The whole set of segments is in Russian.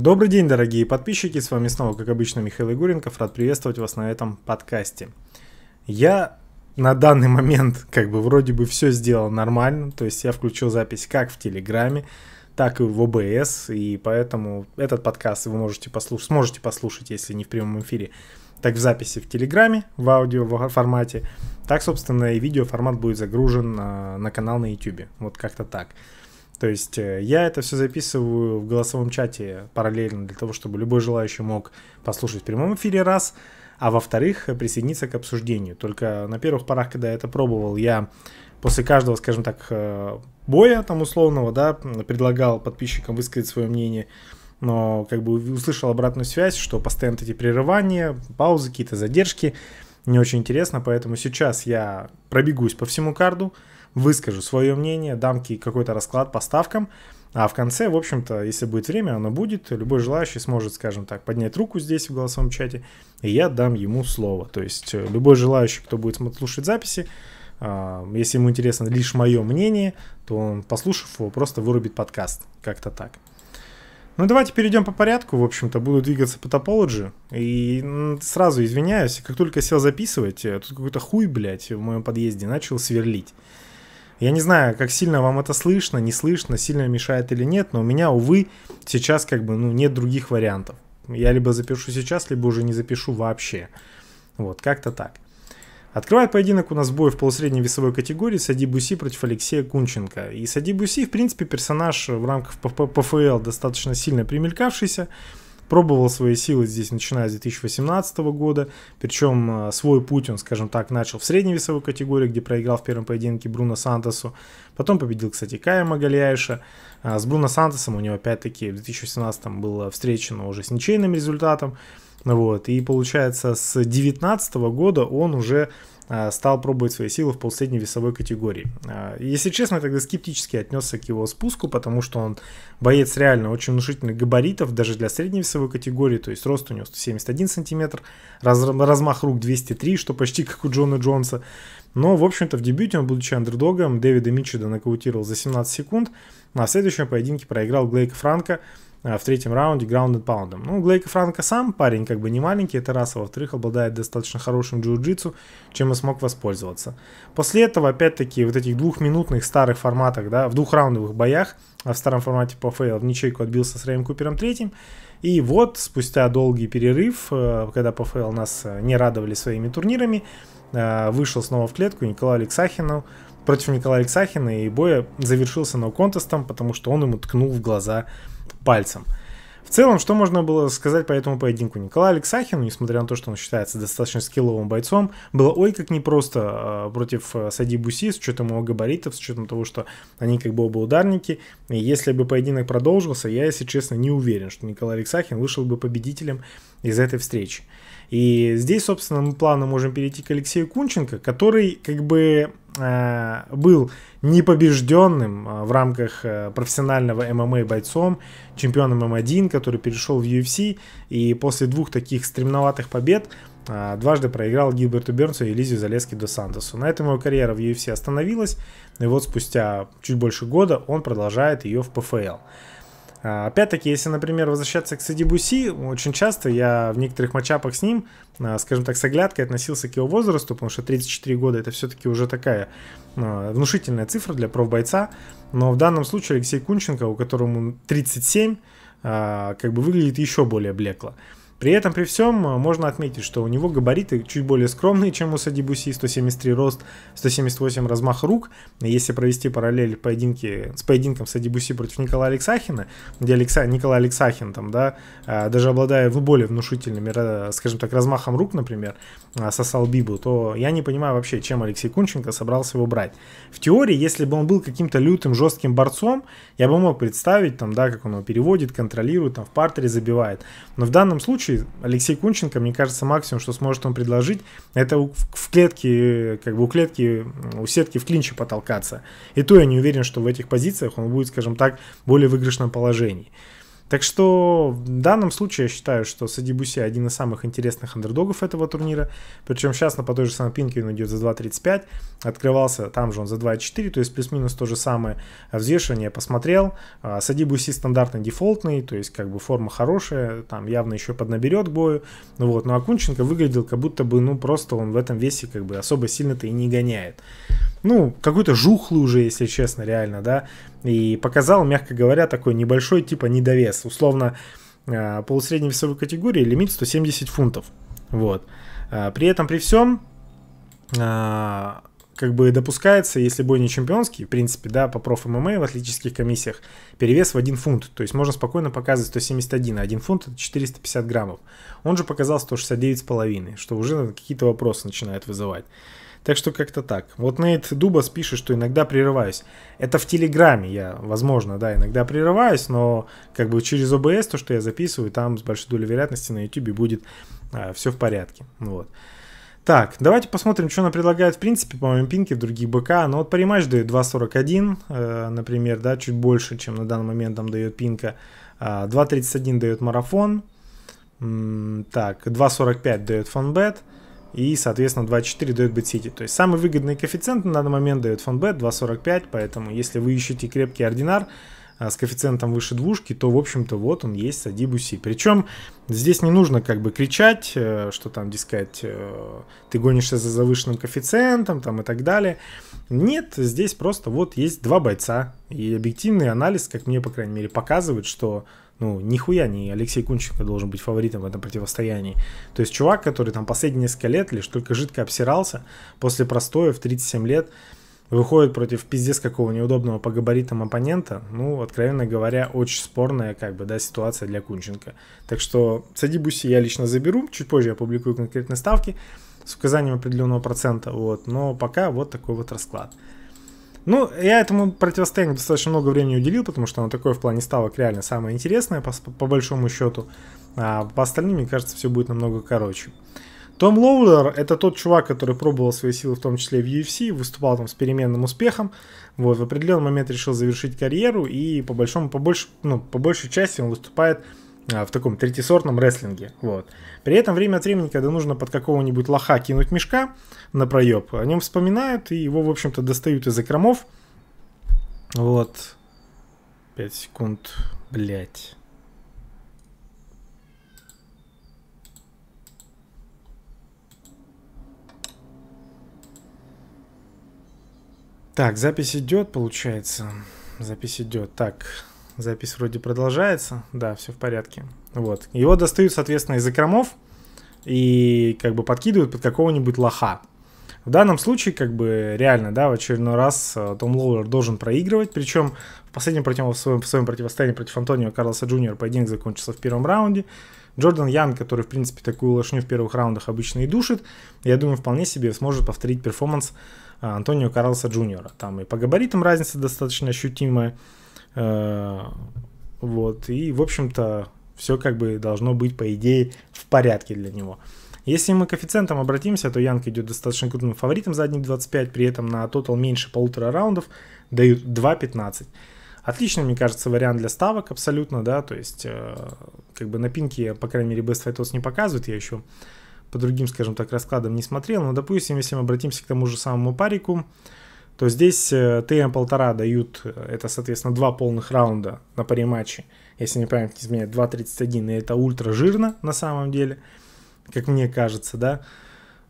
Добрый день, дорогие подписчики, с вами снова, как обычно, Михаил Игуренков, рад приветствовать вас на этом подкасте. Я на данный момент, как бы, вроде бы все сделал нормально, то есть я включил запись как в Телеграме, так и в ОБС, и поэтому этот подкаст вы можете послуш... сможете послушать, если не в прямом эфире, так в записи в Телеграме, в аудио в формате, так, собственно, и видео формат будет загружен а, на канал на YouTube, вот как-то так. То есть э, я это все записываю в голосовом чате параллельно для того, чтобы любой желающий мог послушать в прямом эфире раз, а во-вторых, э, присоединиться к обсуждению. Только на первых порах, когда я это пробовал, я после каждого, скажем так, э, боя там условного, да, предлагал подписчикам высказать свое мнение, но как бы услышал обратную связь, что постоянно эти прерывания, паузы, какие-то задержки, не очень интересно, поэтому сейчас я пробегусь по всему карду, выскажу свое мнение, дам какой-то расклад по ставкам. А в конце, в общем-то, если будет время, оно будет. Любой желающий сможет, скажем так, поднять руку здесь в голосовом чате, и я дам ему слово. То есть э, любой желающий, кто будет слушать записи, а, если ему интересно лишь мое мнение, то он, послушав его, просто вырубит подкаст. Как-то так. Ну давайте перейдем по порядку, в общем-то, буду двигаться по топологи. И сразу извиняюсь, как только сел записывать, э, тут какой-то хуй, блядь, в моем подъезде начал сверлить. Я не знаю, как сильно вам это слышно, не слышно, сильно мешает или нет, но у меня, увы, сейчас как бы ну, нет других вариантов. Я либо запишу сейчас, либо уже не запишу вообще. Вот, как-то так. Открывает поединок у нас бой в полусредней весовой категории Сади Буси против Алексея Кунченко. И Сади Буси, в принципе, персонаж в рамках ПФЛ достаточно сильно примелькавшийся пробовал свои силы здесь, начиная с 2018 года. Причем э, свой путь он, скажем так, начал в средневесовой категории, где проиграл в первом поединке Бруно Сантосу. Потом победил, кстати, Кая Магаляйша. А с Бруно Сантосом у него опять-таки в 2018 было встречено уже с ничейным результатом. Вот, и получается с 2019 года он уже Э, стал пробовать свои силы в полусредней весовой категории. Э, если честно, я тогда скептически отнесся к его спуску, потому что он боец реально очень внушительных габаритов, даже для средней весовой категории, то есть рост у него 171 сантиметр, раз, размах рук 203, что почти как у Джона Джонса. Но, в общем-то, в дебюте он, будучи андердогом, Дэвида Митчеда нокаутировал за 17 секунд, а в следующем поединке проиграл Глейка Франка. Э, в третьем раунде Ground and Ну, Глейка Франко сам парень как бы не маленький, это раз, а во-вторых, обладает достаточно хорошим джиу-джитсу, чем и смог воспользоваться. После этого, опять-таки, вот этих двухминутных старых форматах, да, в двухраундовых боях, а в старом формате по фейл в ничейку отбился с Рэем Купером третьим, и вот, спустя долгий перерыв, э, когда по нас э, не радовали своими турнирами, вышел снова в клетку Николай Алексахинов, против Николая Алексахина, и бой завершился ноу-контестом, потому что он ему ткнул в глаза пальцем. В целом, что можно было сказать по этому поединку? Николай Алексахину, несмотря на то, что он считается достаточно скилловым бойцом, было ой как непросто э, против э, Сади Буси с учетом его габаритов, с учетом того, что они как бы оба ударники. И если бы поединок продолжился, я, если честно, не уверен, что Николай Алексахин вышел бы победителем из этой встречи. И здесь, собственно, мы плавно можем перейти к Алексею Кунченко, который как бы э, был непобежденным э, в рамках э, профессионального ММА бойцом, чемпионом М1, который перешел в UFC и после двух таких стремноватых побед дважды проиграл Гилберту Бернсу и Элизию Залески до Сантосу. На этом его карьера в UFC остановилась, и вот спустя чуть больше года он продолжает ее в ПФЛ. А, опять-таки, если, например, возвращаться к Садибуси, очень часто я в некоторых матчапах с ним, а, скажем так, с оглядкой относился к его возрасту, потому что 34 года это все-таки уже такая а, внушительная цифра для профбойца. Но в данном случае Алексей Кунченко, у которому 37, как бы выглядит еще более блекло. При этом, при всем, а, можно отметить, что у него габариты чуть более скромные, чем у Садибуси, 173 рост, 178 размах рук. Если провести параллель поединки, с поединком Садибуси против Николая Алексахина, где Алекса, Николай Алексахин, там, да, а, даже обладая более внушительными, скажем так, размахом рук, например, а, сосал Бибу, то я не понимаю вообще, чем Алексей Кунченко собрался его брать. В теории, если бы он был каким-то лютым, жестким борцом, я бы мог представить, там, да, как он его переводит, контролирует, там, в партере забивает. Но в данном случае случае Алексей Кунченко, мне кажется, максимум, что сможет он предложить, это в клетке, как бы у клетки, у сетки в клинче потолкаться. И то я не уверен, что в этих позициях он будет, скажем так, более выигрышном положении. Так что в данном случае я считаю, что Садибуси один из самых интересных андердогов этого турнира. Причем сейчас на по той же самой пинке он идет за 2.35. Открывался там же он за 2.4, то есть плюс-минус то же самое взвешивание. Я посмотрел. А, Садибуси стандартный дефолтный, то есть как бы форма хорошая, там явно еще поднаберет к бою. Ну вот, но Акунченко выглядел как будто бы, ну просто он в этом весе как бы особо сильно-то и не гоняет ну, какой-то жухлый уже, если честно, реально, да, и показал, мягко говоря, такой небольшой типа недовес, условно, э, полусредней весовой категории лимит 170 фунтов, вот. Э, при этом, при всем, э, как бы допускается, если бой не чемпионский, в принципе, да, по проф ММА в атлетических комиссиях, перевес в 1 фунт. То есть можно спокойно показывать 171, а 1 фунт это 450 граммов. Он же показал 169,5, что уже какие-то вопросы начинает вызывать. Так что как-то так. Вот Нейт Дубас пишет, что иногда прерываюсь. Это в Телеграме я, возможно, да, иногда прерываюсь, но как бы через ОБС, то, что я записываю, там с большой долей вероятности на Ютубе будет а, все в порядке. Вот. Так, давайте посмотрим, что она предлагает, в принципе, по моему, пинки, в других БК. Ну вот париматч дает 2.41, э, например, да, чуть больше, чем на данный момент там дает пинка. Э, а, 2.31 дает марафон. М -м, так, 2.45 дает фанбет и, соответственно, 2.4 дает BetCity. То есть самый выгодный коэффициент на данный момент дает FanBet 2.45, поэтому если вы ищете крепкий ординар а, с коэффициентом выше двушки, то, в общем-то, вот он есть с Си. Причем здесь не нужно как бы кричать, э, что там, дескать, э, ты гонишься за завышенным коэффициентом там и так далее. Нет, здесь просто вот есть два бойца, и объективный анализ, как мне, по крайней мере, показывает, что ну, нихуя не Алексей Кунченко должен быть фаворитом в этом противостоянии. То есть чувак, который там последние несколько лет лишь только жидко обсирался, после простоя в 37 лет выходит против пиздец какого неудобного по габаритам оппонента, ну, откровенно говоря, очень спорная, как бы, да, ситуация для Кунченко. Так что Садибуси я лично заберу, чуть позже я публикую конкретные ставки с указанием определенного процента, вот, но пока вот такой вот расклад. Ну, я этому противостоянию достаточно много времени уделил, потому что оно такое в плане ставок реально самое интересное, по, по большому счету. А по остальным, мне кажется, все будет намного короче. Том Лоулер – это тот чувак, который пробовал свои силы в том числе в UFC, выступал там с переменным успехом. Вот, в определенный момент решил завершить карьеру, и по большому, по, больш, ну, по большей части он выступает а, в таком третисортном рестлинге. Вот. При этом время от времени, когда нужно под какого-нибудь лоха кинуть мешка на проеб, о нем вспоминают и его, в общем-то, достают из окромов. Вот. Пять секунд. Блять. Так, запись идет, получается. Запись идет. Так, Запись вроде продолжается. Да, все в порядке. Вот. Его достают, соответственно, из окромов и как бы подкидывают под какого-нибудь лоха. В данном случае, как бы, реально, да, в очередной раз э, Том Лоулер должен проигрывать. Причем в последнем против... в своем, в своем противостоянии против Антонио Карлоса Джуниора поединок закончился в первом раунде. Джордан Ян, который, в принципе, такую лошню в первых раундах обычно и душит, я думаю, вполне себе сможет повторить перформанс э, Антонио Карлоса Джуниора. Там и по габаритам разница достаточно ощутимая, Э, вот, и, в общем-то, все как бы должно быть, по идее, в порядке для него. Если мы к коэффициентам обратимся, то Янг идет достаточно крупным фаворитом за 1.25, при этом на тотал меньше полутора раундов дают 2.15. Отличный, мне кажется, вариант для ставок абсолютно, да, то есть, э, как бы на пинке, по крайней мере, Best Fight не показывает, я еще по другим, скажем так, раскладам не смотрел, но, допустим, если мы обратимся к тому же самому парику, то здесь э, тм полтора дают, э, это, соответственно, два полных раунда на паре матче. Если не память не изменяет, 2.31, и это ультра жирно на самом деле, как мне кажется, да.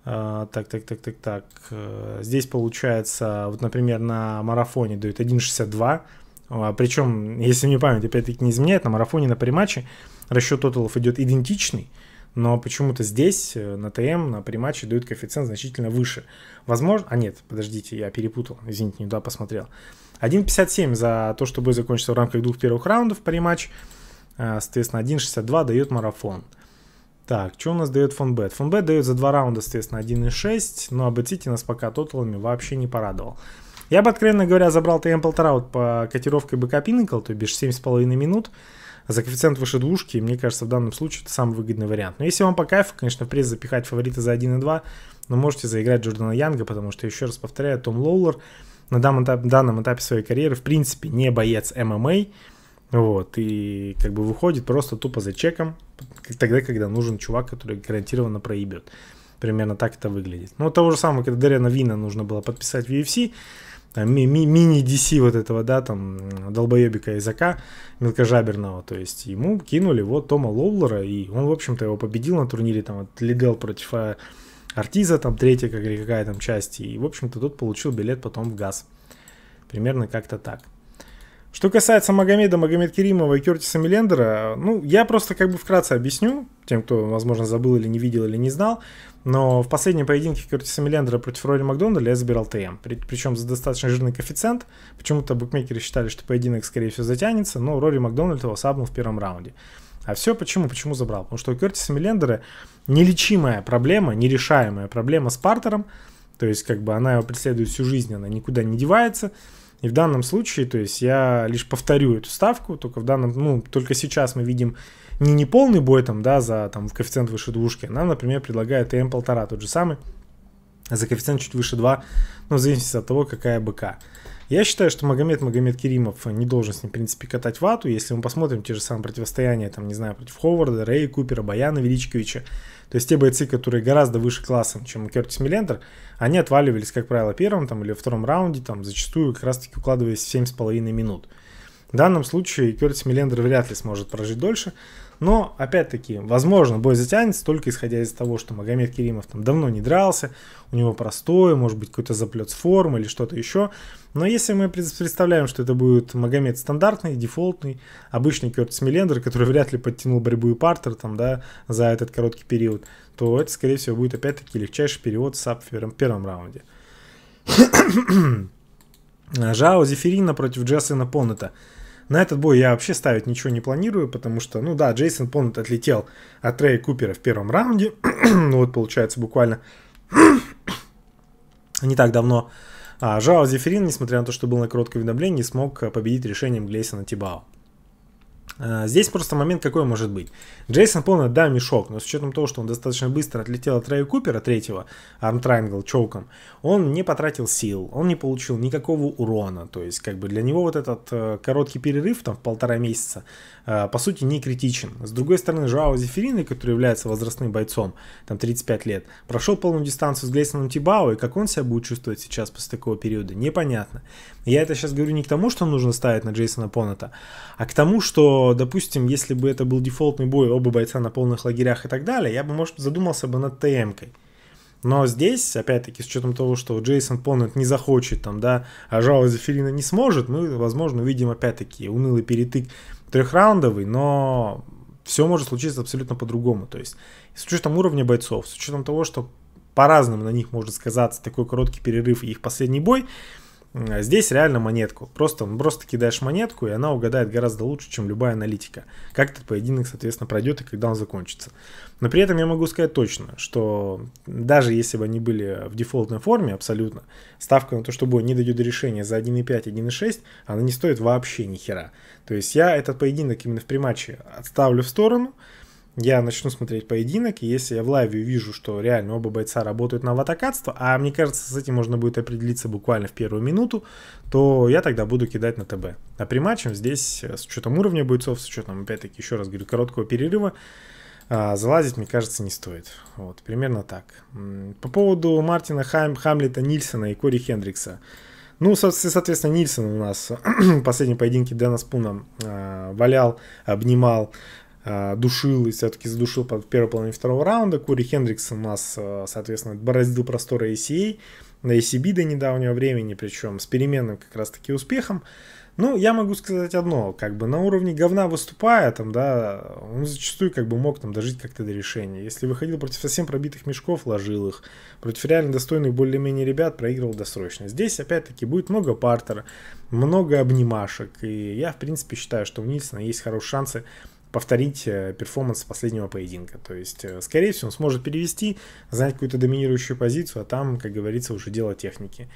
Uh, так, так, так, так, так. Э, здесь получается, вот, например, на марафоне дают 1.62. Uh, причем, если мне память опять-таки не изменяет, на марафоне на пари-матче расчет тоталов идет идентичный но почему-то здесь э, на ТМ, на приматче дают коэффициент значительно выше. Возможно... А нет, подождите, я перепутал, извините, не туда посмотрел. 1.57 за то, что бой закончился в рамках двух первых раундов париматч. Э, соответственно, 1.62 дает марафон. Так, что у нас дает фонбет? Фонбет дает за два раунда, соответственно, 1.6, но обойти нас пока тоталами вообще не порадовал. Я бы, откровенно говоря, забрал ТМ полтора вот по котировке БК Pinnacle, то бишь 7,5 минут. минут за коэффициент выше двушки, мне кажется, в данном случае это самый выгодный вариант. Но если вам по кайфу, конечно, в пресс запихать фаворита за 1,2, но можете заиграть Джордана Янга, потому что, еще раз повторяю, Том Лоулер на данном этапе, данном этапе своей карьеры, в принципе, не боец ММА, вот, и как бы выходит просто тупо за чеком, тогда, когда нужен чувак, который гарантированно проебет. Примерно так это выглядит. Но того же самого, когда Дэрена Вина нужно было подписать в UFC, там, ми ми мини-DC вот этого, да, там, долбоебика языка мелкожаберного, то есть ему кинули вот Тома Лоулера, и он, в общем-то, его победил на турнире, там, от Лидел против э, Артиза, там, третья, как или какая там часть, и, в общем-то, тут получил билет потом в газ. Примерно как-то так. Что касается Магомеда Магомед Магомедкеримова и Кертиса Милендера, ну, я просто как бы вкратце объясню, тем, кто, возможно, забыл или не видел, или не знал, но в последнем поединке Кертиса Милендера против Рори Макдональда я забирал ТМ, при, причем за достаточно жирный коэффициент, почему-то букмекеры считали, что поединок, скорее всего, затянется, но Рори Макдональд его сабнул в первом раунде. А все почему? Почему забрал? Потому что у Кертиса Милендера нелечимая проблема, нерешаемая проблема с партером, то есть как бы она его преследует всю жизнь, она никуда не девается, и в данном случае, то есть я лишь повторю эту ставку, только в данном, ну, только сейчас мы видим не неполный бой там, да, за там коэффициент выше двушки, нам, например, предлагают м полтора тот же самый, за коэффициент чуть выше 2, но ну, в зависимости от того, какая БК. Я считаю, что Магомед Магомед Керимов не должен с ним, в принципе, катать вату. Если мы посмотрим те же самые противостояния, там, не знаю, против Ховарда, Рэя Купера, Баяна Величковича, то есть те бойцы, которые гораздо выше классом, чем Кертис Миллендер, они отваливались, как правило, первым там, или втором раунде, там, зачастую как раз-таки укладываясь в 7,5 минут. В данном случае Кертис Миллендер вряд ли сможет прожить дольше, но, опять-таки, возможно, бой затянется только исходя из того, что Магомед Керимов там давно не дрался, у него простое, может быть, какой-то заплет с формы или что-то еще. Но если мы представляем, что это будет Магомед стандартный, дефолтный, обычный Кертис Миллендер, который вряд ли подтянул борьбу и партер там, да, за этот короткий период, то это, скорее всего, будет опять-таки легчайший период с апфером в первом раунде. Жао Зефирина против Джессена Поннета. На этот бой я вообще ставить ничего не планирую, потому что, ну да, Джейсон Понт отлетел от Трея Купера в первом раунде. ну вот, получается, буквально не так давно. А Жао Зефирин, несмотря на то, что был на коротком уведомлении, смог победить решением Глейсона Тибао. А, здесь просто момент какой может быть. Джейсон Полнер, да, мешок, но с учетом того, что он достаточно быстро отлетел от Рэя Купера, третьего, армтрангл, чоком, он не потратил сил, он не получил никакого урона. То есть, как бы для него вот этот э, короткий перерыв, там, в полтора месяца, э, по сути, не критичен. С другой стороны, Жуао Зефирины, который является возрастным бойцом, там, 35 лет, прошел полную дистанцию с Глейсоном Тибао, и как он себя будет чувствовать сейчас после такого периода, непонятно. Я это сейчас говорю не к тому, что нужно ставить на Джейсона Поната, а к тому, что допустим, если бы это был дефолтный бой, оба бойца на полных лагерях и так далее, я бы, может, задумался бы над ТМ-кой. Но здесь, опять-таки, с учетом того, что Джейсон Поннет не захочет там, да, а Жао Зефирина не сможет, мы, возможно, увидим, опять-таки, унылый перетык трехраундовый, но все может случиться абсолютно по-другому. То есть, с учетом уровня бойцов, с учетом того, что по-разному на них может сказаться такой короткий перерыв и их последний бой, а здесь реально монетку. Просто, просто кидаешь монетку, и она угадает гораздо лучше, чем любая аналитика. Как этот поединок, соответственно, пройдет и когда он закончится. Но при этом я могу сказать точно, что даже если бы они были в дефолтной форме абсолютно, ставка на то, что бой не дойдет до решения за 1.5, 1.6, она не стоит вообще ни хера. То есть я этот поединок именно в приматче отставлю в сторону, я начну смотреть поединок, и если я в лайве увижу, что реально оба бойца работают на ватакатство, а мне кажется, с этим можно будет определиться буквально в первую минуту, то я тогда буду кидать на ТБ. А при матче здесь, э, с учетом уровня бойцов, с учетом, опять-таки, еще раз говорю, короткого перерыва, а, залазить, мне кажется, не стоит. Вот, примерно так. По поводу Мартина Хам, Хамлета Нильсона и Кори Хендрикса. Ну, соответственно, Нильсон у нас в последнем поединке Дэна Спуна э, валял, обнимал, Э, душил и все-таки задушил под первой половине второго раунда. Кури Хендрикс у нас, э, соответственно, бороздил просторы ACA, на ACB до недавнего времени, причем с переменным как раз-таки успехом. Ну, я могу сказать одно, как бы на уровне говна выступая, там, да, он зачастую как бы мог там дожить как-то до решения. Если выходил против совсем пробитых мешков, ложил их. Против реально достойных более-менее ребят проигрывал досрочно. Здесь, опять-таки, будет много партера, много обнимашек. И я, в принципе, считаю, что у Нильсона есть хорошие шансы повторить э, перформанс последнего поединка. То есть, э, скорее всего, он сможет перевести, занять какую-то доминирующую позицию, а там, как говорится, уже дело техники.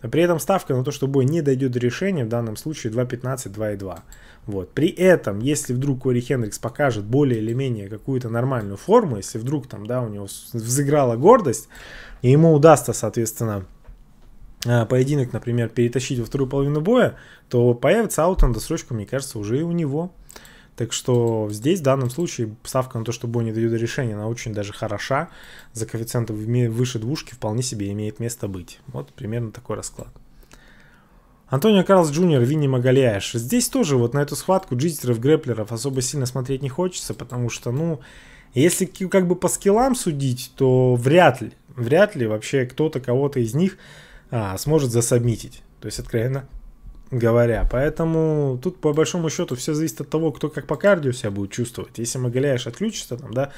При этом ставка на то, что бой не дойдет до решения, в данном случае 2.15, 2.2. Вот. При этом, если вдруг Кори Хендрикс покажет более или менее какую-то нормальную форму, если вдруг там, да, у него взыграла гордость, и ему удастся, соответственно, э, поединок, например, перетащить во вторую половину боя, то появится аут на досрочку, мне кажется, уже и у него. Так что здесь в данном случае ставка на то, что Бонни дает решение, она очень даже хороша. За коэффициентом выше двушки вполне себе имеет место быть. Вот примерно такой расклад. Антонио Карлс Джуниор, Винни Магаляеш. Здесь тоже вот на эту схватку джитеров, грэплеров особо сильно смотреть не хочется, потому что, ну, если как бы по скиллам судить, то вряд ли, вряд ли вообще кто-то кого-то из них а, сможет засобмитить. То есть, откровенно, говоря. Поэтому тут по большому счету все зависит от того, кто как по кардио себя будет чувствовать. Если Магаляеш отключится, там, да,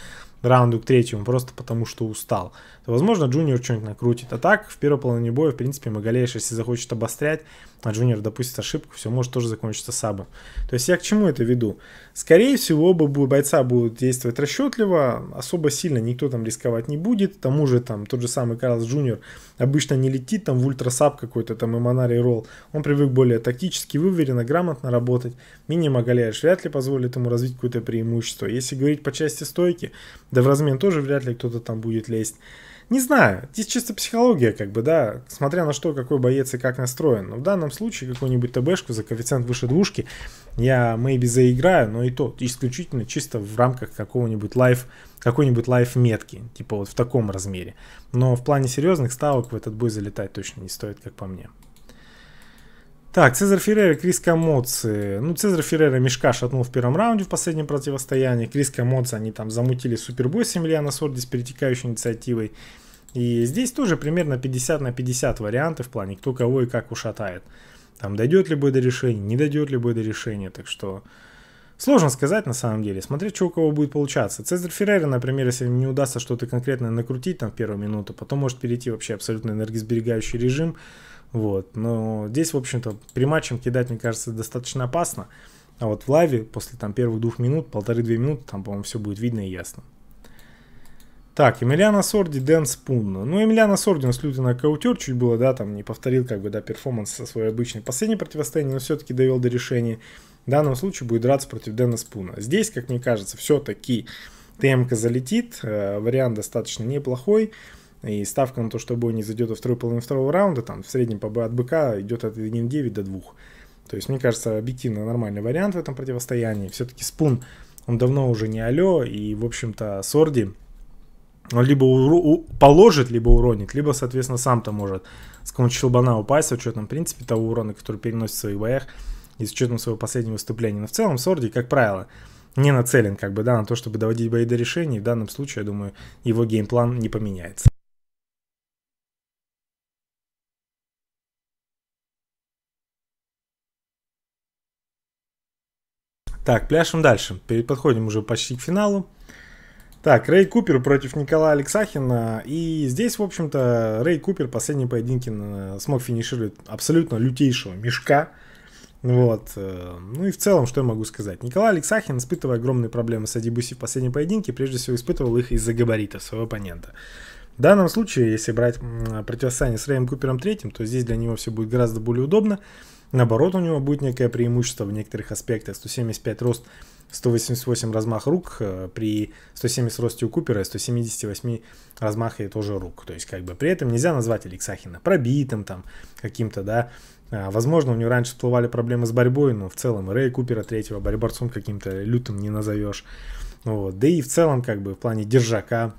раунду к третьему, просто потому что устал, то, возможно, Джуниор что-нибудь накрутит. А так, в первой половине боя, в принципе, Магалееш, если захочет обострять, а Джуниор допустит ошибку, все может тоже закончиться сабом. То есть я к чему это веду? Скорее всего, оба бойца будут действовать расчетливо, особо сильно никто там рисковать не будет. К тому же там тот же самый Карлс Джуниор обычно не летит там в ультрасап какой-то там и Монари Ролл. Он привык более тактически, выверенно, грамотно работать. Мини Магалееш вряд ли позволит ему развить какое-то преимущество. Если говорить по части стойки, да в размен тоже вряд ли кто-то там будет лезть. Не знаю, здесь чисто психология, как бы, да, смотря на что, какой боец и как настроен. Но в данном случае какую-нибудь ТБшку за коэффициент выше двушки я, maybe, заиграю, но и то исключительно чисто в рамках какого-нибудь лайф, какой-нибудь лайф метки, типа вот в таком размере. Но в плане серьезных ставок в этот бой залетать точно не стоит, как по мне. Так, Цезарь Феррера, Крис Камоци. Ну, Цезарь Феррера мешка шатнул в первом раунде в последнем противостоянии. Крис Камоци, они там замутили супербой с Эмилиана Сорди с перетекающей инициативой. И здесь тоже примерно 50 на 50 варианты в плане, кто кого и как ушатает. Там дойдет ли бой до решения, не дойдет ли бой до решения. Так что сложно сказать на самом деле. Смотреть, что у кого будет получаться. Цезарь Феррера, например, если не удастся что-то конкретное накрутить там в первую минуту, потом может перейти вообще абсолютно энергосберегающий режим, вот. Но здесь, в общем-то, при матчем кидать, мне кажется, достаточно опасно. А вот в лаве после там первых двух минут, полторы-две минуты, там, по-моему, все будет видно и ясно. Так, Эмилиана Сорди, Дэн Спун. Ну, Эмилиана Сорди у нас лютый нокаутер чуть было, да, там не повторил, как бы, да, перформанс со своей обычной последней противостояния, но все-таки довел до решения. В данном случае будет драться против Дэна Спуна. Здесь, как мне кажется, все-таки ТМК залетит, э, вариант достаточно неплохой. И ставка на то, что бой не зайдет во второй половине второго раунда, там в среднем по, от БК идет от 1,9 до 2. То есть, мне кажется, объективно нормальный вариант в этом противостоянии. Все-таки Спун, он давно уже не алё, и, в общем-то, Сорди, он либо уру- положит, либо уронит, либо, соответственно, сам-то может с какого-нибудь щелбана упасть, с учетом, в принципе, того урона, который переносит в своих боях, и с учетом своего последнего выступления. Но в целом Сорди, как правило, не нацелен как бы, да, на то, чтобы доводить бои до решений. В данном случае, я думаю, его геймплан не поменяется. Так, пляшем дальше. подходим уже почти к финалу. Так, Рэй Купер против Николая Алексахина. И здесь, в общем-то, Рэй Купер последние поединки смог финишировать абсолютно лютейшего мешка. Вот. Э, ну и в целом, что я могу сказать? Николай Алексахин, испытывая огромные проблемы с Адибуси в последнем поединке, прежде всего испытывал их из-за габаритов своего оппонента. В данном случае, если брать противостояние с Рэем Купером третьим, то здесь для него все будет гораздо более удобно. Наоборот, у него будет некое преимущество в некоторых аспектах. 175 рост, 188 размах рук э, при 170 росте у Купера и 178 размахе тоже рук. То есть, как бы при этом нельзя назвать Алексахина пробитым там каким-то, да. А, возможно, у него раньше всплывали проблемы с борьбой, но в целом Рэй Купера третьего борьборцом каким-то лютым не назовешь. Вот. Да и в целом, как бы, в плане держака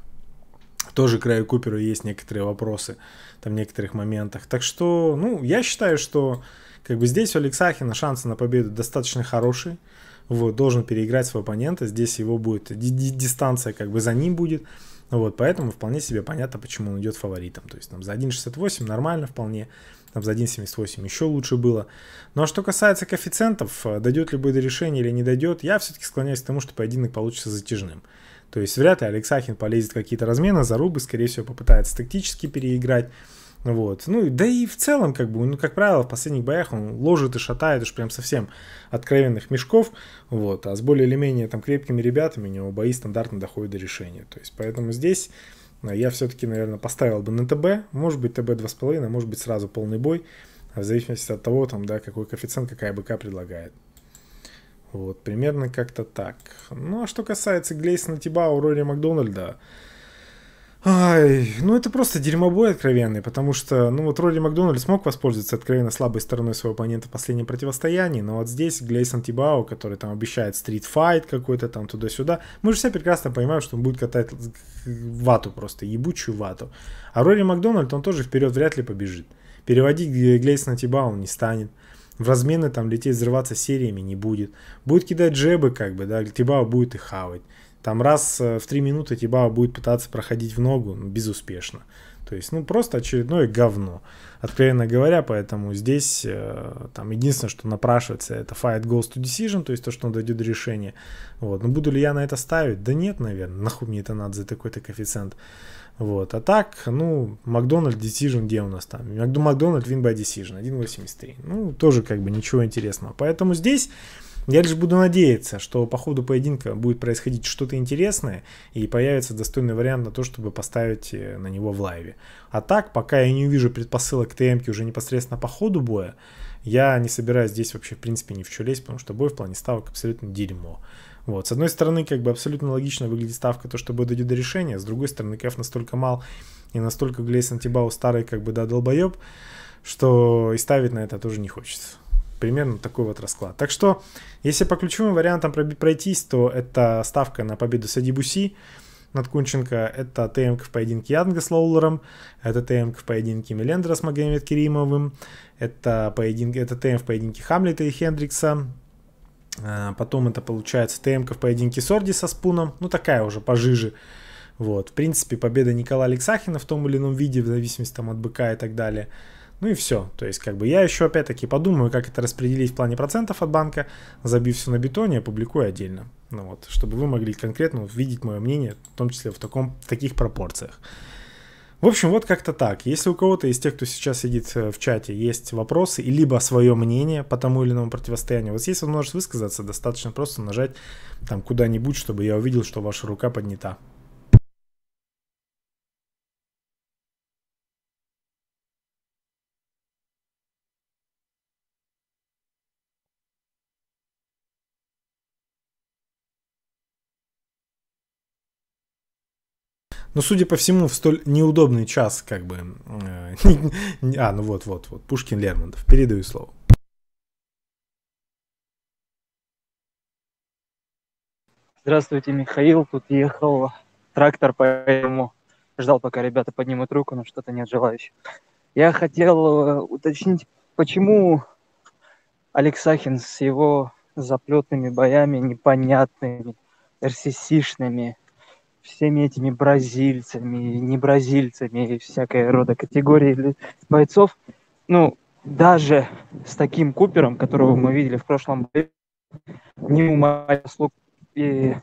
тоже к Рэю Куперу есть некоторые вопросы там в некоторых моментах. Так что, ну, я считаю, что как бы здесь у Алексахина шансы на победу достаточно хорошие. Вот, должен переиграть своего оппонента. Здесь его будет дистанция, как бы за ним будет. Вот, поэтому вполне себе понятно, почему он идет фаворитом. То есть там за 1.68 нормально вполне, там за 1.78 еще лучше было. Ну а что касается коэффициентов, э, дойдет ли будет решение или не дойдет, я все-таки склоняюсь к тому, что поединок получится затяжным. То есть вряд ли Алексахин полезет какие-то размены, зарубы, скорее всего попытается тактически переиграть. Вот. Ну, да и в целом, как бы, ну, как правило, в последних боях он ложит и шатает уж прям совсем откровенных мешков, вот, а с более или менее там крепкими ребятами у него бои стандартно доходят до решения. То есть, поэтому здесь э, я все-таки, наверное, поставил бы на ТБ, может быть, ТБ 2,5, может быть, сразу полный бой, в зависимости от того, там, да, какой коэффициент, какая БК предлагает. Вот, примерно как-то так. Ну, а что касается Глейсона Тибау, Рори Макдональда, Ай, ну это просто дерьмобой откровенный, потому что, ну вот Ролли Макдональд смог воспользоваться откровенно слабой стороной своего оппонента в последнем противостоянии, но вот здесь Глейс Тибао, который там обещает стрит файт какой-то там туда-сюда, мы же все прекрасно понимаем, что он будет катать вату просто, ебучую вату. А Ролли Макдональд, он тоже вперед вряд ли побежит. Переводить Глейс Тибао он не станет в размены там лететь, взрываться сериями не будет. Будет кидать джебы, как бы, да, Тибао будет и хавать. Там раз э, в три минуты Тибао будет пытаться проходить в ногу, ну, безуспешно. То есть, ну, просто очередное говно, откровенно говоря, поэтому здесь э, там единственное, что напрашивается, это fight goes to decision, то есть то, что он дойдет до решения. Вот. Но ну, буду ли я на это ставить? Да нет, наверное, нахуй мне это надо за такой-то коэффициент. Вот. А так, ну, Макдональд Decision, где у нас там? Макдональд Win by Decision, 1.83. Ну, тоже как бы ничего интересного. Поэтому здесь я лишь буду надеяться, что по ходу поединка будет происходить что-то интересное и появится достойный вариант на то, чтобы поставить э, на него в лайве. А так, пока я не увижу предпосылок к ТМке уже непосредственно по ходу боя, я не собираюсь здесь вообще в принципе ни в что лезть, потому что бой в плане ставок абсолютно дерьмо. Вот, с одной стороны, как бы абсолютно логично выглядит ставка, то, что бой дойдет до решения, с другой стороны, кэф настолько мал и настолько Глейсон Тибау старый, как бы, да, долбоеб, что и ставить на это тоже не хочется примерно такой вот расклад. Так что, если по ключевым вариантам пройтись, то это ставка на победу Садибуси над Кунченко, это ТМК в поединке Янга с Лоулером, это ТМК в поединке Мелендра с Магомед Керимовым, это, поединок, это ТМ в поединке Хамлета и Хендрикса, а, потом это получается ТМК в поединке Сорди со Спуном, ну такая уже пожиже. Вот, в принципе, победа Николая Алексахина в том или ином виде, в зависимости там, от БК и так далее – ну и все. То есть, как бы я еще опять-таки подумаю, как это распределить в плане процентов от банка, забив все на бетоне, опубликую отдельно. Ну вот, чтобы вы могли конкретно видеть мое мнение, в том числе в, таком, в таких пропорциях. В общем, вот как-то так. Если у кого-то из тех, кто сейчас сидит э, в чате, есть вопросы, и либо свое мнение по тому или иному противостоянию, у вас есть возможность высказаться, достаточно просто нажать там куда-нибудь, чтобы я увидел, что ваша рука поднята. Но, ну, судя по всему, в столь неудобный час, как бы... Э, а, ну вот, вот, вот. Пушкин Лермонтов. Передаю слово. Здравствуйте, Михаил. Тут ехал трактор, поэтому ждал, пока ребята поднимут руку, но что-то нет желающих. Я хотел э, уточнить, почему Алексахин с его заплетными боями непонятными, РССшными, всеми этими бразильцами, не бразильцами и всякой рода категории бойцов, ну, даже с таким Купером, которого мы видели в прошлом бою, не умая слуг и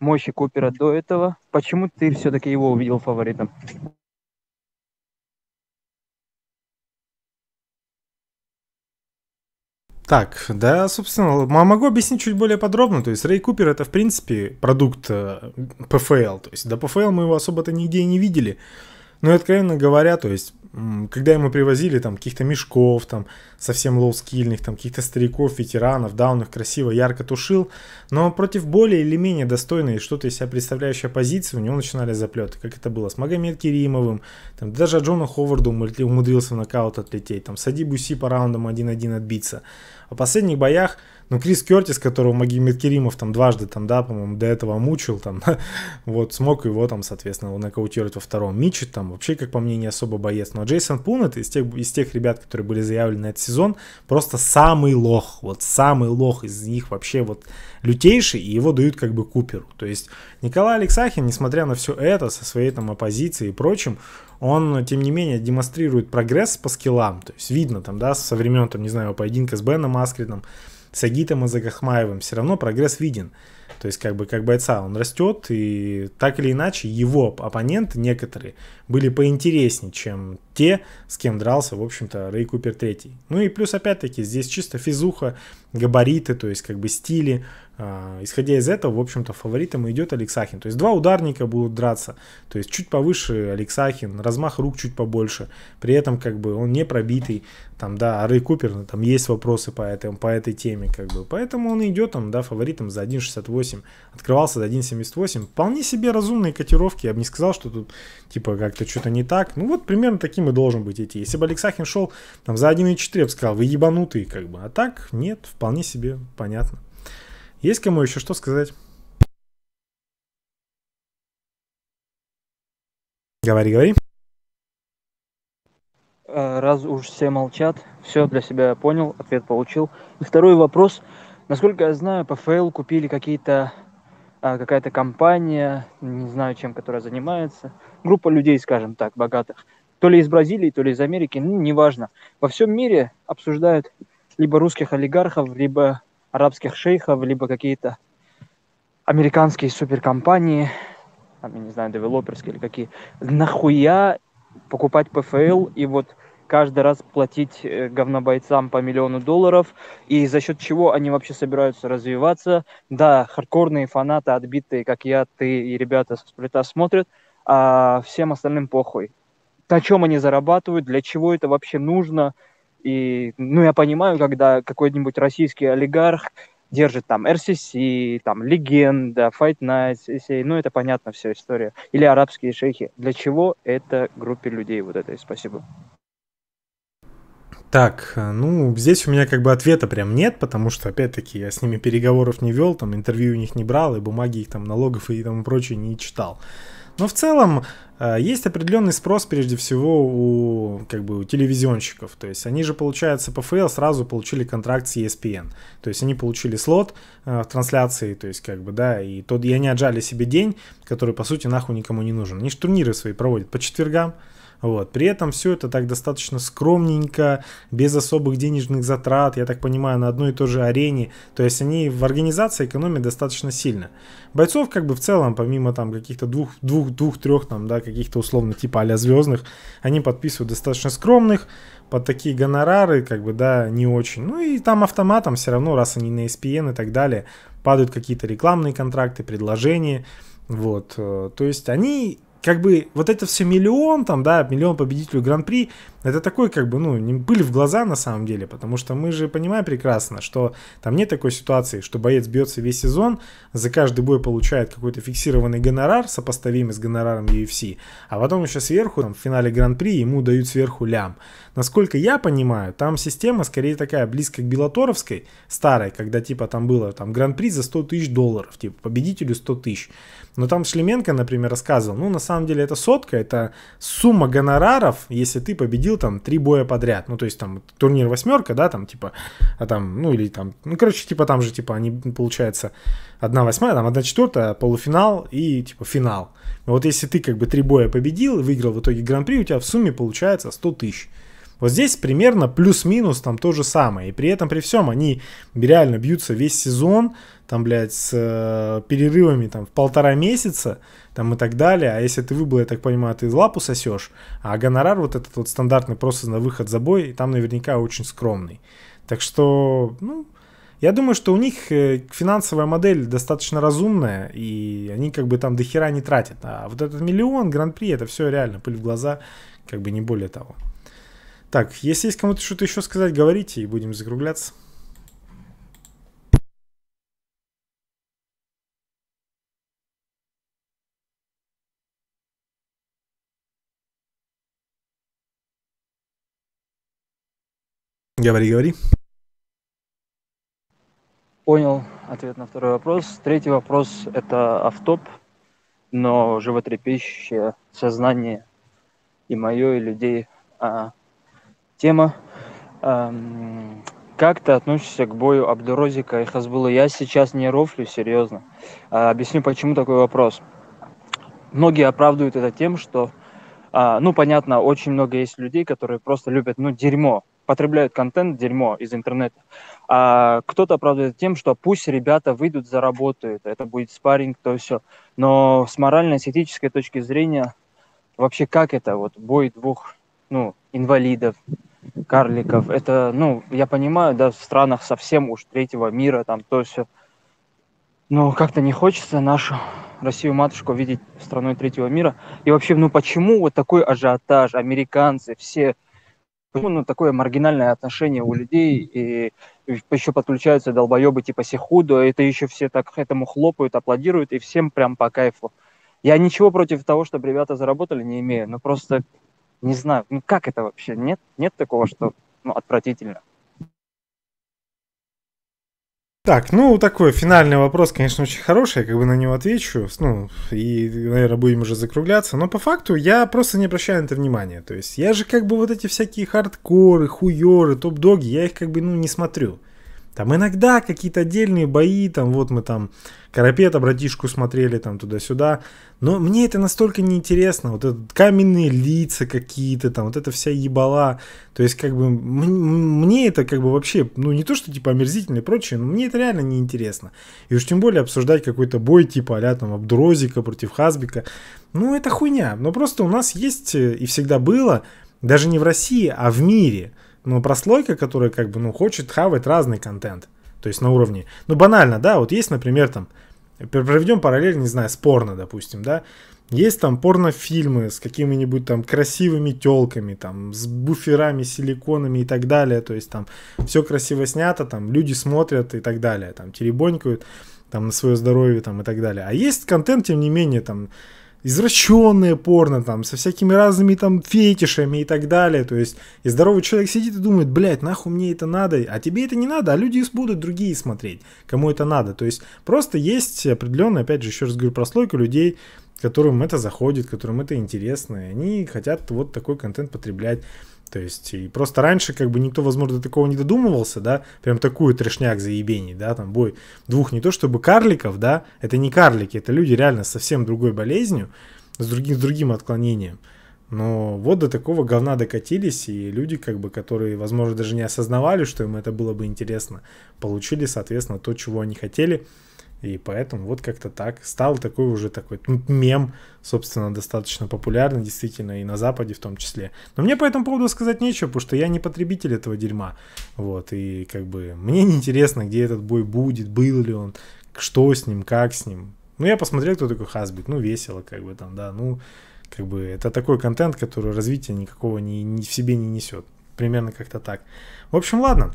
мощи Купера до этого, почему ты все-таки его увидел фаворитом? Так, да, собственно, а могу объяснить чуть более подробно. То есть Рэй Купер это, в принципе, продукт PFL. Э, То есть до PFL мы его особо-то нигде и не видели. Ну и откровенно говоря, то есть, когда ему привозили там каких-то мешков, там совсем лоускильных, там каких-то стариков, ветеранов, да, он их красиво, ярко тушил, но против более или менее достойной что-то из себя представляющей оппозиции у него начинали заплеты, как это было с Магомед Керимовым, там даже Джона Ховарду умудрился в нокаут отлететь, там Сади Буси по раундам 1-1 отбиться. А в последних боях ну, Крис Кертис, которого Магомед Керимов там дважды, там, да, по-моему, до этого мучил, там, вот, смог его там, соответственно, нокаутировать во втором. Мичи там вообще, как по мне, не особо боец. Но Джейсон Пун, из тех, из тех ребят, которые были заявлены на этот сезон, просто самый лох, вот, самый лох из них вообще, вот, лютейший, и его дают как бы Куперу. То есть Николай Алексахин, несмотря на все это, со своей там оппозицией и прочим, он, тем не менее, демонстрирует прогресс по скиллам. То есть видно там, да, со времен, там, не знаю, поединка с Беном Аскридом с Агитом и Загахмаевым, все равно прогресс виден. То есть как бы как бойца он растет, и так или иначе его оппоненты некоторые были поинтереснее, чем те, с кем дрался, в общем-то, Рэй Купер 3. Ну и плюс, опять-таки, здесь чисто физуха, габариты, то есть как бы стили, а, исходя из этого, в общем-то, фаворитом идет Алексахин. То есть два ударника будут драться. То есть чуть повыше Алексахин, размах рук чуть побольше. При этом, как бы, он не пробитый. Там, да, а Рэй Купер, ну, там есть вопросы по, этому, по этой теме, как бы. Поэтому он идет, там, да, фаворитом за 1.68. Открывался за 1.78. Вполне себе разумные котировки. Я бы не сказал, что тут, типа, как-то что-то не так. Ну, вот примерно таким и должен быть идти. Если бы Алексахин шел, там, за 1.4, я бы сказал, вы ебанутые, как бы. А так, нет, вполне себе понятно. Есть кому еще что сказать? Говори, говори. А, раз уж все молчат, все для себя понял, ответ получил. И второй вопрос. Насколько я знаю, ПФЛ купили какие-то а, какая-то компания, не знаю чем, которая занимается, группа людей, скажем так, богатых, то ли из Бразилии, то ли из Америки, ну, неважно. Во всем мире обсуждают либо русских олигархов, либо арабских шейхов, либо какие-то американские суперкомпании, там, я не знаю, девелоперские или какие, нахуя покупать ПФЛ и вот каждый раз платить э, говнобойцам по миллиону долларов, и за счет чего они вообще собираются развиваться. Да, хардкорные фанаты, отбитые, как я, ты и ребята с плита смотрят, а всем остальным похуй. На чем они зарабатывают, для чего это вообще нужно – и, ну, я понимаю, когда какой-нибудь российский олигарх держит там RCC, там Легенда, Fight Night, SA, ну это понятно вся история. Или арабские шейхи. Для чего это группе людей вот этой? Спасибо. Так, ну, здесь у меня как бы ответа прям нет, потому что, опять-таки, я с ними переговоров не вел, там интервью у них не брал, и бумаги их там налогов и тому прочее не читал. Но в целом э, есть определенный спрос, прежде всего, у, как бы, у телевизионщиков. То есть они же, получается, PFL сразу получили контракт с ESPN. То есть они получили слот э, в трансляции, то есть как бы, да, и, тот, и они отжали себе день, который, по сути, нахуй никому не нужен. Они же турниры свои проводят по четвергам. Вот. При этом все это так достаточно скромненько, без особых денежных затрат, я так понимаю, на одной и той же арене. То есть они в организации экономят достаточно сильно. Бойцов как бы в целом, помимо там каких-то двух, двух, двух, трех там, да, каких-то условно типа а звездных, они подписывают достаточно скромных, под такие гонорары, как бы, да, не очень. Ну и там автоматом все равно, раз они на ESPN и так далее, падают какие-то рекламные контракты, предложения. Вот, э, то есть они как бы вот это все миллион, там, да, миллион победителей Гран-при, это такой, как бы, ну, не пыль в глаза на самом деле, потому что мы же понимаем прекрасно, что там нет такой ситуации, что боец бьется весь сезон, за каждый бой получает какой-то фиксированный гонорар, сопоставимый с гонораром UFC, а потом еще сверху, там, в финале Гран-при ему дают сверху лям. Насколько я понимаю, там система скорее такая близкая к Белоторовской, старой, когда типа там было там гран-при за 100 тысяч долларов, типа победителю 100 тысяч. Но там Шлеменко, например, рассказывал, ну на самом деле это сотка, это сумма гонораров, если ты победил там три боя подряд. Ну то есть там турнир восьмерка, да, там типа, а там, ну или там, ну короче, типа там же типа они получается одна восьмая, там одна четвертая, полуфинал и типа финал. Вот если ты как бы три боя победил, выиграл в итоге гран-при, у тебя в сумме получается 100 тысяч. Вот здесь примерно плюс-минус там то же самое. И при этом, при всем, они реально бьются весь сезон, там, блядь, с э, перерывами там в полтора месяца, там и так далее. А если ты выбыл, я так понимаю, ты из лапу сосешь, а гонорар вот этот вот стандартный просто на выход за бой, и там наверняка очень скромный. Так что, ну, я думаю, что у них э, финансовая модель достаточно разумная, и они как бы там до хера не тратят. А вот этот миллион, гран-при, это все реально пыль в глаза, как бы не более того. Так, если есть кому-то что-то еще сказать, говорите, и будем закругляться. Говори, говори. Понял ответ на второй вопрос. Третий вопрос – это автоп, но животрепещущее сознание и мое, и людей а, тема. Эм, как ты относишься к бою Абдурозика и Хазбулы? Я сейчас не рофлю, серьезно. Э, объясню, почему такой вопрос. Многие оправдывают это тем, что, а, ну, понятно, очень много есть людей, которые просто любят, ну, дерьмо, потребляют контент, дерьмо из интернета. А кто-то оправдывает тем, что пусть ребята выйдут, заработают, это будет спарринг, то все. Но с моральной, с этической точки зрения, вообще как это, вот бой двух ну, инвалидов, карликов. Это, ну, я понимаю, да, в странах совсем уж третьего мира, там, то все. Но как-то не хочется нашу Россию-матушку видеть страной третьего мира. И вообще, ну почему вот такой ажиотаж, американцы, все, почему ну, такое маргинальное отношение у людей, и еще подключаются долбоебы типа Сехудо, это еще все так этому хлопают, аплодируют, и всем прям по кайфу. Я ничего против того, чтобы ребята заработали, не имею, но просто не знаю, ну как это вообще? Нет, нет такого, что ну, отвратительно. Так, ну такой финальный вопрос, конечно, очень хороший, я как бы на него отвечу, ну, и, наверное, будем уже закругляться, но по факту я просто не обращаю на это внимания, то есть я же как бы вот эти всякие хардкоры, хуёры, топ-доги, я их как бы, ну, не смотрю. Там иногда какие-то отдельные бои, там вот мы там Карапета, братишку смотрели там туда-сюда. Но мне это настолько неинтересно. Вот этот каменные лица какие-то там, вот эта вся ебала. То есть как бы мне это как бы вообще, ну не то, что типа омерзительно и прочее, но мне это реально неинтересно. И уж тем более обсуждать какой-то бой типа а там Абдрозика против Хазбика. Ну это хуйня. Но просто у нас есть э, и всегда было, даже не в России, а в мире – ну, прослойка, которая как бы, ну, хочет хавать разный контент. То есть на уровне. Ну, банально, да, вот есть, например, там, проведем параллель, не знаю, спорно, допустим, да. Есть там порнофильмы с какими-нибудь там красивыми телками, там, с буферами, силиконами и так далее. То есть там все красиво снято, там люди смотрят и так далее, там теребонькают там на свое здоровье там и так далее. А есть контент, тем не менее, там извращенное порно, там, со всякими разными там фетишами и так далее. То есть, и здоровый человек сидит и думает, блядь, нахуй мне это надо, а тебе это не надо, а люди будут другие смотреть, кому это надо. То есть, просто есть определенная, опять же, еще раз говорю, прослойка людей, которым это заходит, которым это интересно, и они хотят вот такой контент потреблять. То есть, и просто раньше, как бы, никто, возможно, такого не додумывался, да, прям такую трешняк заебений, да, там бой двух не то чтобы карликов, да, это не карлики, это люди реально с совсем другой болезнью, с другим, с другим отклонением. Но вот до такого говна докатились, и люди, как бы, которые, возможно, даже не осознавали, что им это было бы интересно, получили, соответственно, то, чего они хотели – и поэтому вот как-то так. Стал такой уже такой мем, собственно, достаточно популярный, действительно, и на Западе в том числе. Но мне по этому поводу сказать нечего, потому что я не потребитель этого дерьма. Вот, и как бы мне неинтересно, где этот бой будет, был ли он, что с ним, как с ним. Ну, я посмотрел, кто такой Хасбит, ну, весело, как бы там, да, ну, как бы это такой контент, который развития никакого не, не в себе не несет. Примерно как-то так. В общем, ладно.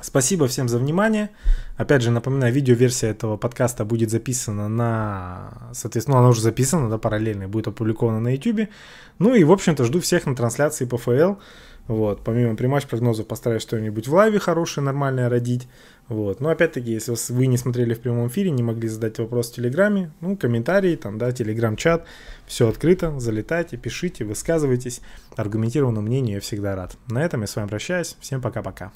Спасибо всем за внимание. Опять же, напоминаю, видеоверсия этого подкаста будет записана на... Соответственно, ну, она уже записана, да, параллельно, будет опубликована на YouTube. Ну и, в общем-то, жду всех на трансляции по ФЛ. Вот, помимо приматч прогнозов постараюсь что-нибудь в лайве хорошее, нормальное родить. Вот, но опять-таки, если вы не смотрели в прямом эфире, не могли задать вопрос в Телеграме, ну, комментарии, там, да, Телеграм-чат, все открыто, залетайте, пишите, высказывайтесь. Аргументированному мнению я всегда рад. На этом я с вами прощаюсь, всем пока-пока.